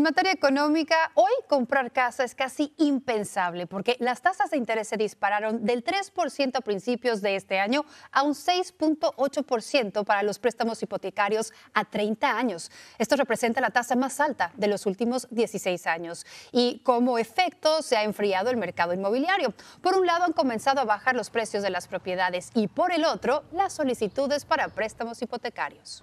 En materia económica, hoy comprar casa es casi impensable porque las tasas de interés se dispararon del 3% a principios de este año a un 6.8% para los préstamos hipotecarios a 30 años. Esto representa la tasa más alta de los últimos 16 años y como efecto se ha enfriado el mercado inmobiliario. Por un lado han comenzado a bajar los precios de las propiedades y por el otro las solicitudes para préstamos hipotecarios.